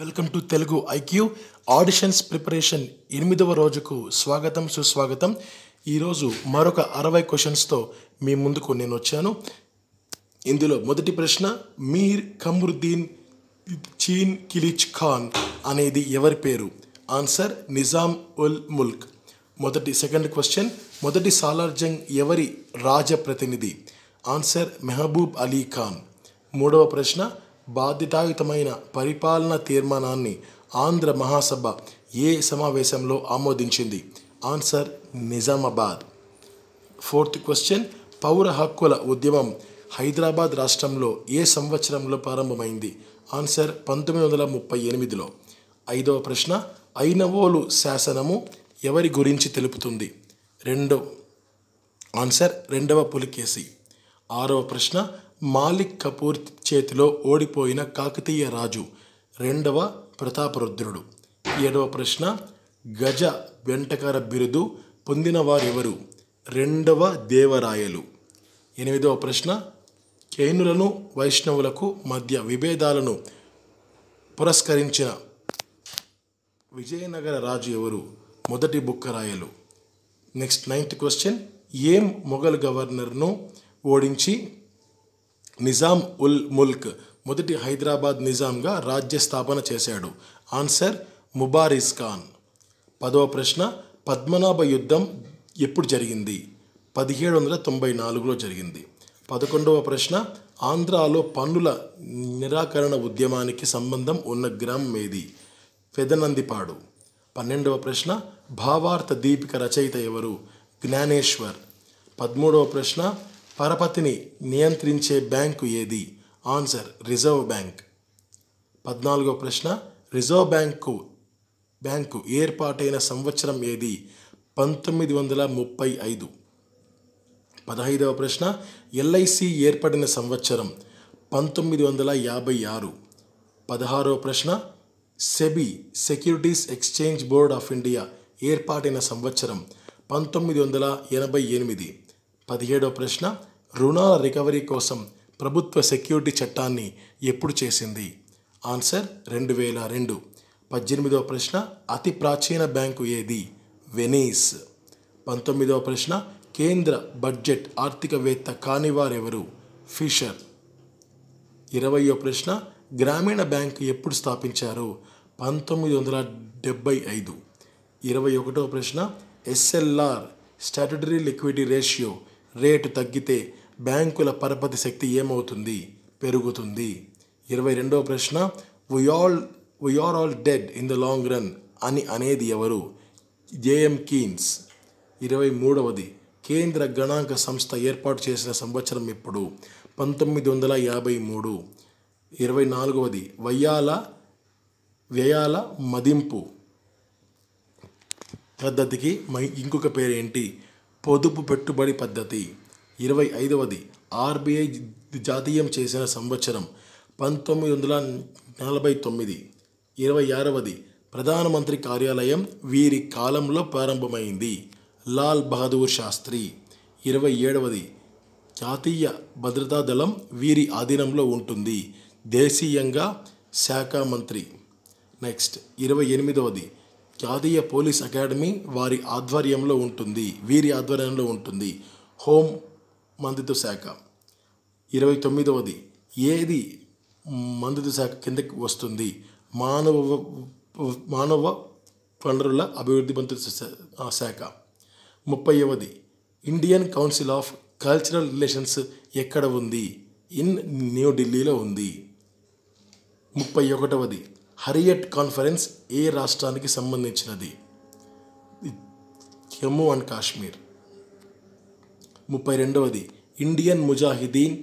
welcome to Telugu IQ auditions preparation ఎనిమిదవ రోజుకు స్వాగతం సుస్వాగతం ఈరోజు మరొక అరవై క్వశ్చన్స్తో మీ ముందుకు నేను వచ్చాను ఇందులో మొదటి ప్రశ్న మీర్ కమరుద్దీన్ చీన్ కిలిచ్ ఖాన్ అనేది ఎవరి పేరు ఆన్సర్ నిజాం ఉల్ ముల్క్ మొదటి సెకండ్ క్వశ్చన్ మొదటి సాలార్జంగ్ ఎవరి రాజప్రతినిధి ఆన్సర్ మెహబూబ్ అలీ ఖాన్ మూడవ ప్రశ్న బాధ్యతాయుతమైన పరిపాలన తీర్మానాన్ని ఆంధ్ర మహాసభ ఏ సమావేశంలో ఆమోదించింది ఆన్సర్ నిజామాబాద్ ఫోర్త్ క్వశ్చన్ పౌర హక్కుల ఉద్యమం హైదరాబాద్ రాష్ట్రంలో ఏ సంవత్సరంలో ప్రారంభమైంది ఆన్సర్ పంతొమ్మిది వందల ముప్పై ఎనిమిదిలో ఐదవ ప్రశ్న ఐనవోలు శాసనము ఎవరి గురించి తెలుపుతుంది రెండో ఆన్సర్ రెండవ పులికేసి ఆరవ ప్రశ్న మాలిక్ కపూర్ చేతిలో ఓడిపోయిన కాకతీయ రాజు రెండవ ప్రతాపరుద్రుడు ఏడవ ప్రశ్న గజ వెంటకర బిరుదు పొందిన వారెవరు రెండవ దేవరాయలు ఎనిమిదవ ప్రశ్న జైనులను వైష్ణవులకు మధ్య విభేదాలను పురస్కరించిన విజయనగర రాజు ఎవరు మొదటి బుక్క రాయలు నెక్స్ట్ నైన్త్ క్వశ్చన్ ఏం మొఘల్ గవర్నర్ను ఓడించి నిజాం ఉల్ ముల్క్ మొదటి హైదరాబాద్ నిజాంగా రాజ్య స్థాపన చేశాడు ఆన్సర్ ముబారిస్ ఖాన్ పదవ ప్రశ్న పద్మనాభ యుద్ధం ఎప్పుడు జరిగింది పదిహేడు వందల తొంభై నాలుగులో జరిగింది పదకొండవ ప్రశ్న ఆంధ్రాలో పన్నుల నిరాకరణ ఉద్యమానికి సంబంధం ఉన్న గ్రామం ఏది పెదనందిపాడు పన్నెండవ ప్రశ్న భావార్థ దీపిక రచయిత ఎవరు జ్ఞానేశ్వర్ పదమూడవ ప్రశ్న పరపతిని నియంత్రించే బ్యాంకు ఏది ఆన్సర్ రిజర్వ్ బ్యాంక్ పద్నాలుగో ప్రశ్న రిజర్వ్ బ్యాంకు బ్యాంకు ఏర్పాటైన సంవత్సరం ఏది పంతొమ్మిది వందల ముప్పై ఐదు పదహైదవ ప్రశ్న ఎల్ఐసి ఏర్పడిన సంవత్సరం పంతొమ్మిది వందల యాభై ఆరు పదహారవ ప్రశ్న SEBI securities exchange board of India ఏర్పాటైన సంవత్సరం పంతొమ్మిది వందల ఎనభై ఎనిమిది పదిహేడో ప్రశ్న రుణాల రికవరీ కోసం ప్రభుత్వ సెక్యూరిటీ చట్టాన్ని ఎప్పుడు చేసింది ఆన్సర్ రెండు వేల రెండు పద్దెనిమిదవ ప్రశ్న అతి ప్రాచీన బ్యాంకు ఏది వెనీస్ పంతొమ్మిదవ ప్రశ్న కేంద్ర బడ్జెట్ ఆర్థికవేత్త కానివారెవరు ఫిషర్ ఇరవయో ప్రశ్న గ్రామీణ బ్యాంకు ఎప్పుడు స్థాపించారు పంతొమ్మిది వందల డెబ్బై ఐదు ఇరవై ఒకటో ప్రశ్న SLR statutory liquidity ratio rate తగ్గితే బ్యాంకుల పరపతి శక్తి ఏమవుతుంది పెరుగుతుంది ఇరవై రెండవ ప్రశ్న all we are all dead in the long run అని అనేది ఎవరు జేఎం కీన్స్ ఇరవై మూడవది కేంద్ర గణాంక సంస్థ ఏర్పాటు చేసిన సంవత్సరం ఎప్పుడు పంతొమ్మిది వందల యాభై మూడు ఇరవై నాలుగవది వయ్యాల వ్యయాల మదింపు పద్ధతికి ఇంకొక పేరేంటి పొదుపు పెట్టుబడి పద్ధతి ఇరవై ఐదవది ఆర్బీఐ జాతీయం చేసిన సంవత్సరం పంతొమ్మిది వందల నలభై తొమ్మిది ఇరవై ఆరవది ప్రధానమంత్రి కార్యాలయం వీరి కాలంలో ప్రారంభమైంది లాల్ బహదూర్ శాస్త్రి ఇరవై ఏడవది జాతీయ భద్రతా దళం వీరి ఆధీనంలో ఉంటుంది దేశీయంగా శాఖ మంత్రి నెక్స్ట్ ఇరవై ఎనిమిదవది జాతీయ పోలీస్ అకాడమీ వారి ఆధ్వర్యంలో ఉంటుంది వీరి ఆధ్వర్యంలో ఉంటుంది హోమ్ మంత్రిత్వ శాఖ ఇరవై తొమ్మిదవది ఏది మంత్రిత్వ శాఖ కిందకి వస్తుంది మానవ మానవ వనరుల అభివృద్ధి మంత్రిత్వ శాఖ ముప్పైవది Indian council of cultural relations ఎక్కడ ఉంది ఇన్ న్యూఢిల్లీలో ఉంది ముప్పై ఒకటవది హరియట్ కాన్ఫరెన్స్ ఏ రాష్ట్రానికి సంబంధించినది జమ్మూ అండ్ కాశ్మీర్ ముప్పై రెండవది ఇండియన్ ముజాహిదీన్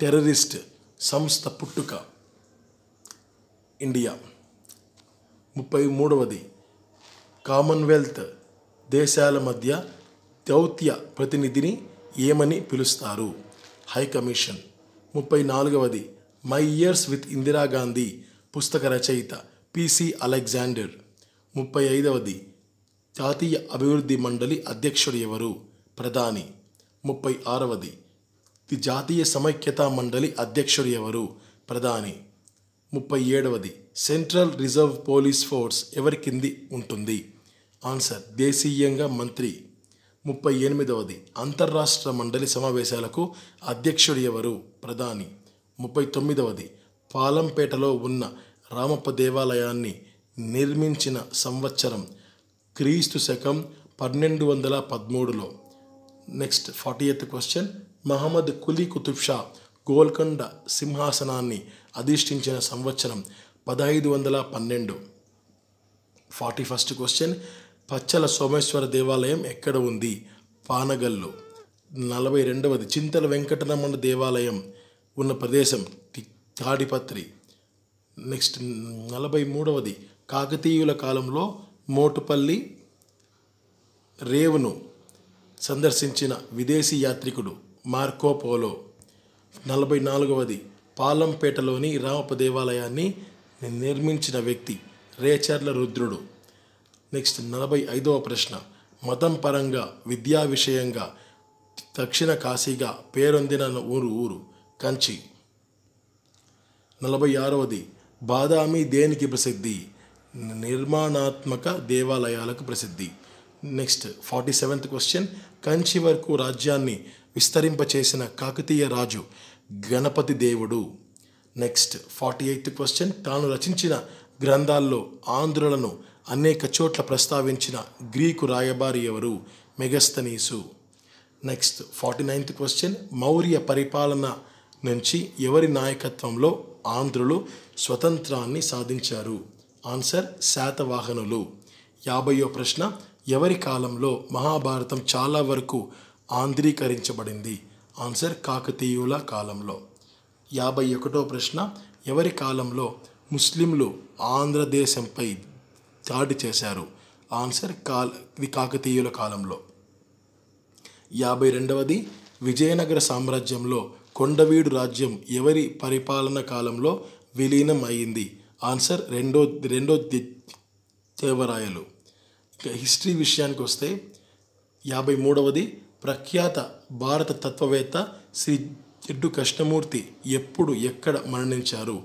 టెర్రరిస్ట్ సంస్థ పుట్టుక ఇండియా ముప్పై మూడవది కామన్వెల్త్ దేశాల మధ్య దౌత్య ప్రతినిధిని ఏమని పిలుస్తారు హై కమిషన్ ముప్పై నాలుగవది మై ఇయర్స్ విత్ ఇందిరాగాంధీ పుస్తక రచయిత పిసి అలెగ్జాండర్ ముప్పై ఐదవది జాతీయ అభివృద్ధి మండలి అధ్యక్షుడు ఎవరు ప్రధాని ముప్పై ఆరవది ది జాతీయ సమైక్యతా మండలి అధ్యక్షుడు ఎవరు ప్రధాని ముప్పై ఏడవది సెంట్రల్ రిజర్వ్ పోలీస్ ఫోర్స్ ఎవరి కింది ఉంటుంది ఆన్సర్ దేశీయంగా మంత్రి ముప్పై ఎనిమిదవది అంతర్రాష్ట్ర మండలి సమావేశాలకు అధ్యక్షుడు ఎవరు ప్రధాని ముప్పై తొమ్మిదవది పాలంపేటలో ఉన్న రామప్ప దేవాలయాన్ని నిర్మించిన సంవత్సరం క్రీస్తు శకం పన్నెండు వందల పదమూడులో next forty eighth question Mohammed Quli Qutub Shah Golconda సింహాసనాన్ని అధిష్ఠించిన సంవత్సరం పదహైదు వందల పన్నెండు forty first question Pachala Someswara దేవాలయం ఎక్కడ ఉంది పానగల్లు నలభై రెండవది చింతల వెంకటరమణ దేవాలయం ఉన్న ప్రదేశం తాడిపత్రి నెక్స్ట్ నలభై మూడవది కాకతీయుల కాలంలో మోటుపల్లి రేవును సందర్శించిన విదేశీ యాత్రికుడు మార్కోపోలో నలభై నాలుగవది పాలంపేటలోని రామప దేవాలయాన్ని నిర్మించిన వ్యక్తి రేచర్ల రుద్రుడు నెక్స్ట్ నలభై ఐదవ ప్రశ్న మతం పరంగా విద్యా విషయంగా దక్షిణ కాశీగా పేరొందిన ఊరు ఊరు కంచి నలభై ఆరవది బాదామి దేనికి ప్రసిద్ధి నిర్మాణాత్మక దేవాలయాలకు ప్రసిద్ధి next forty seventh question Kanchi వరకు రాజ్యాన్ని విస్తరింపచేసిన కాకతీయ రాజు గణపతి దేవుడు నెక్స్ట్ ఫార్టీ ఎయిత్ క్వశ్చన్ తాను రచించిన గ్రంథాల్లో ఆంధ్రులను అనేక చోట్ల ప్రస్తావించిన గ్రీకు రాయబారి ఎవరు Megasthenes next forty ninth question Maurya పరిపాలన నుంచి ఎవరి నాయకత్వంలో ఆంధ్రులు స్వతంత్రాన్ని సాధించారు ఆన్సర్ శాతవాహనులు యాభయో ప్రశ్న ఎవరి కాలంలో మహాభారతం చాలా వరకు ఆంధ్రీకరించబడింది ఆన్సర్ కాకతీయుల కాలంలో యాభై ఒకటో ప్రశ్న ఎవరి కాలంలో ముస్లింలు ఆంధ్రదేశంపై దాడి చేశారు ఆన్సర్ కాల ఇది కాకతీయుల కాలంలో యాభై రెండవది విజయనగర సామ్రాజ్యంలో కొండవీడు రాజ్యం ఎవరి పరిపాలన కాలంలో విలీనం అయింది ఆన్సర్ రెండో రెండో దేవరాయలు ఇక హిస్టరీ విషయానికి వస్తే యాభై మూడవది ప్రఖ్యాత భారత తత్వవేత్త శ్రీ జిడ్డు కృష్ణమూర్తి ఎప్పుడు ఎక్కడ మరణించారు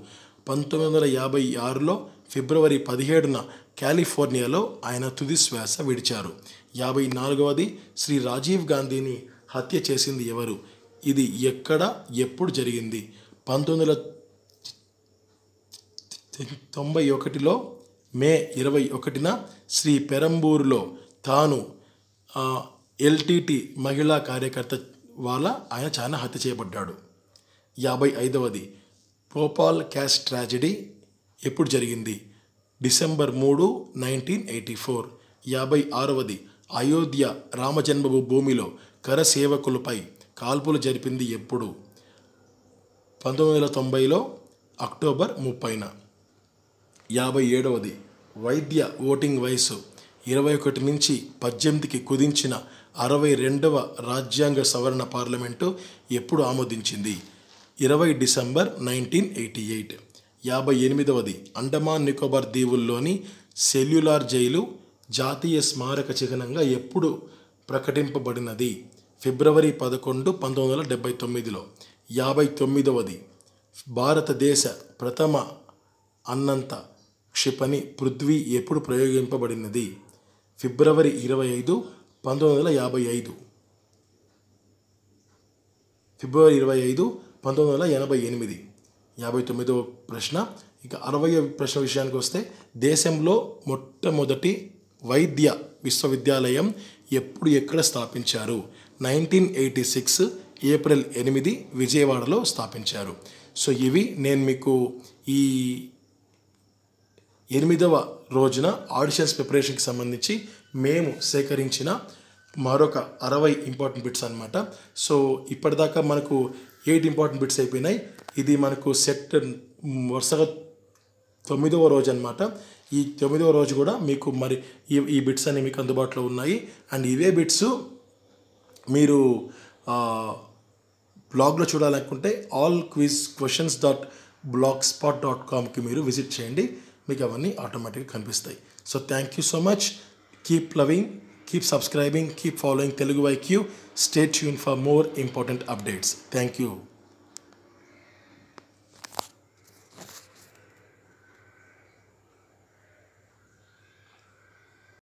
పంతొమ్మిది వందల యాభై ఆరులో ఫిబ్రవరి పదిహేడున కాలిఫోర్నియాలో ఆయన తుది శ్వాస విడిచారు యాభై నాలుగవది శ్రీ రాజీవ్ గాంధీని హత్య చేసింది ఎవరు ఇది ఎక్కడ ఎప్పుడు జరిగింది పంతొమ్మిది వందల తొంభై ఒకటిలో మే ఇరవై ఒకటిన శ్రీ పెరంబూరులో తాను ఎల్టీటీ మహిళా కార్యకర్త వాళ్ళ ఆయన చాలా హత్య చేయబడ్డాడు యాభై ఐదవది పోపాల్ క్యాష్ ట్రాజడీ ఎప్పుడు జరిగింది డిసెంబర్ మూడు నైన్టీన్ ఎయిటీ ఫోర్ యాభై ఆరవది అయోధ్య రామజన్మభూమిలో కరసేవకులపై కాల్పులు జరిపింది ఎప్పుడు పంతొమ్మిది వందల తొంభైలో అక్టోబర్ ముప్పైన యాభై ఏడవది వైద్య ఓటింగ్ వయసు ఇరవై ఒకటి నుంచి పద్దెనిమిదికి కుదించిన అరవై రెండవ రాజ్యాంగ సవరణ పార్లమెంటు ఎప్పుడు ఆమోదించింది ఇరవై డిసెంబర్ నైన్టీన్ ఎయిటీ ఎయిట్ యాభై ఎనిమిదవది అండమాన్ నికోబార్ దీవుల్లోని సెల్యులార్ జైలు జాతీయ స్మారక చిహ్నంగా ఎప్పుడు ప్రకటింపబడినది ఫిబ్రవరి పదకొండు పంతొమ్మిది వందల డెబ్బై తొమ్మిదిలో యాభై తొమ్మిదవది భారతదేశ ప్రథమ అన్నంత క్షిపణి పృథ్వీ ఎప్పుడు ప్రయోగింపబడినది ఫిబ్రవరి ఇరవై ఐదు పంతొమ్మిది వందల యాభై ఐదు ఫిబ్రవరి ఇరవై ఐదు పంతొమ్మిది వందల ఎనభై ఎనిమిది యాభై తొమ్మిదవ ప్రశ్న ఇక అరవై ప్రశ్న విషయానికి వస్తే దేశంలో మొట్టమొదటి వైద్య విశ్వవిద్యాలయం ఎప్పుడు ఎక్కడ స్థాపించారు నైన్టీన్ ఎయిటీ సిక్స్ ఏప్రిల్ ఎనిమిది విజయవాడలో స్థాపించారు సో ఇవి నేను మీకు ఈ ఎనిమిదవ రోజున ఆడిషన్స్ ప్రిపరేషన్కి సంబంధించి మేము సేకరించిన మరొక అరవై ఇంపార్టెంట్ బిట్స్ అనమాట సో ఇప్పటిదాకా మనకు ఎయిట్ ఇంపార్టెంట్ బిట్స్ అయిపోయినాయి ఇది మనకు సెట్ వరుసగా తొమ్మిదవ రోజు అనమాట ఈ తొమ్మిదవ రోజు కూడా మీకు మరి ఈ ఈ బిట్స్ అనేవి మీకు అందుబాటులో ఉన్నాయి అండ్ ఇవే బిట్స్ మీరు బ్లాగ్లో చూడాలనుకుంటే all quiz questions dot blog spot డాట్ కామ్కి మీరు విజిట్ చేయండి మీకు అవన్నీ ఆటోమేటిక్గా కనిపిస్తాయి so thank you so much keep loving keep subscribing keep following Telugu IQ stay యూన్ for more important updates thank you